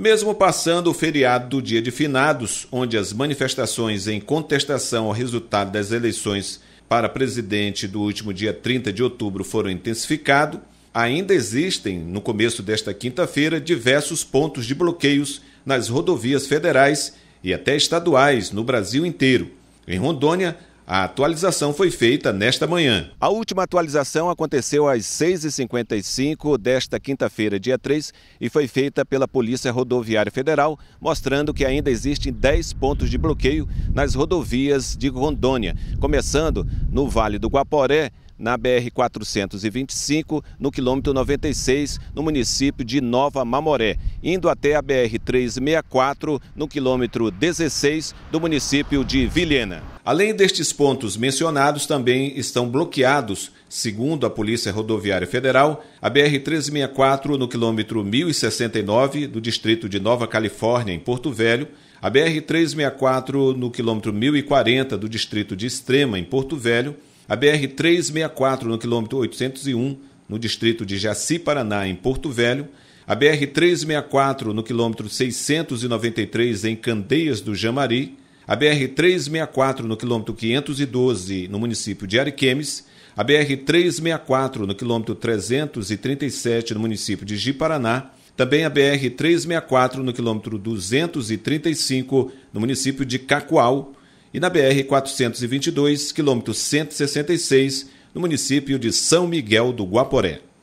Mesmo passando o feriado do dia de finados, onde as manifestações em contestação ao resultado das eleições para presidente do último dia 30 de outubro foram intensificadas, ainda existem, no começo desta quinta-feira, diversos pontos de bloqueios nas rodovias federais e até estaduais no Brasil inteiro. Em Rondônia, a atualização foi feita nesta manhã. A última atualização aconteceu às 6h55 desta quinta-feira, dia 3, e foi feita pela Polícia Rodoviária Federal, mostrando que ainda existem 10 pontos de bloqueio nas rodovias de Rondônia, começando no Vale do Guaporé, na BR-425, no quilômetro 96, no município de Nova Mamoré, indo até a BR-364, no quilômetro 16, do município de Vilhena. Além destes pontos mencionados, também estão bloqueados, segundo a Polícia Rodoviária Federal, a BR-364, no quilômetro 1069, do distrito de Nova Califórnia, em Porto Velho, a BR-364, no quilômetro 1040, do distrito de Extrema, em Porto Velho, a BR-364, no quilômetro 801, no distrito de Jaci, Paraná, em Porto Velho. A BR-364, no quilômetro 693, em Candeias do Jamari. A BR-364, no quilômetro 512, no município de Ariquemes. A BR-364, no quilômetro 337, no município de Ji-Paraná. Também a BR-364, no quilômetro 235, no município de Cacoal, e na BR-422, quilômetro 166, no município de São Miguel do Guaporé.